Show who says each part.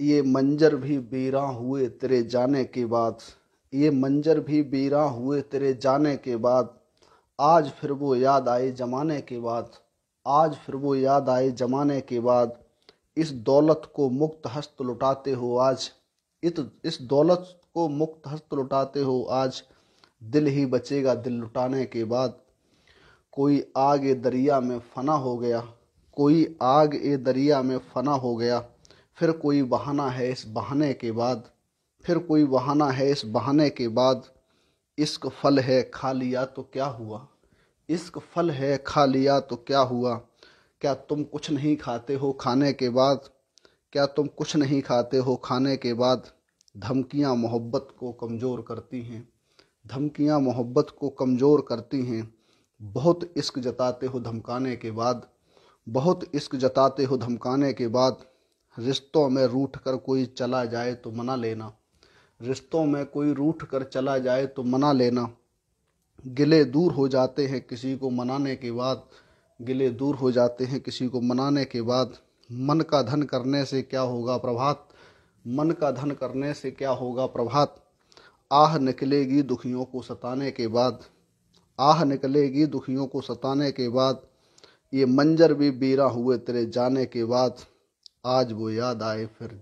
Speaker 1: ये मंजर भी बीरा हुए तेरे जाने के बाद ये मंजर भी बीरा हुए तेरे जाने के बाद आज फिर वो याद आए जमाने के बाद आज फिर वो याद आए जमाने के बाद इस दौलत को मुक्त हस्त लुटाते हो आज इत इस दौलत को मुक्त हस्त लुटाते हो आज दिल ही बचेगा दिल लुटाने के बाद कोई आग ए दरिया में फना हो गया कोई आग ए दरिया में फना हो गया फिर कोई बहाना है इस बहाने के बाद फिर कोई बहाना है इस बहाने के बाद इश्क फल है खा लिया तो क्या हुआ इश्क फल है खा लिया तो क्या हुआ क्या तुम कुछ नहीं खाते हो खाने के बाद क्या तुम कुछ नहीं खाते हो खाने के बाद धमकियां मोहब्बत को कमज़ोर करती हैं धमकियां मोहब्बत को कमज़ोर करती हैं बहुत इश्क जताते हो धमकाने के बाद बहुत इश्क जताते हो धमकाने के बाद रिश्तों में रूठ कर कोई चला जाए तो मना लेना रिश्तों में कोई रूठ कर चला जाए तो मना लेना गिले दूर हो जाते हैं किसी को मनाने के बाद गिले दूर हो जाते हैं किसी को मनाने के बाद मन का धन करने से क्या होगा प्रभात मन का धन करने से क्या होगा प्रभात आह निकलेगी दुखियों को सताने के बाद आह निकलेगी दुखियों को सताने के बाद ये मंजर भी बीरा हुए तेरे जाने के बाद आज वो याद आए फिर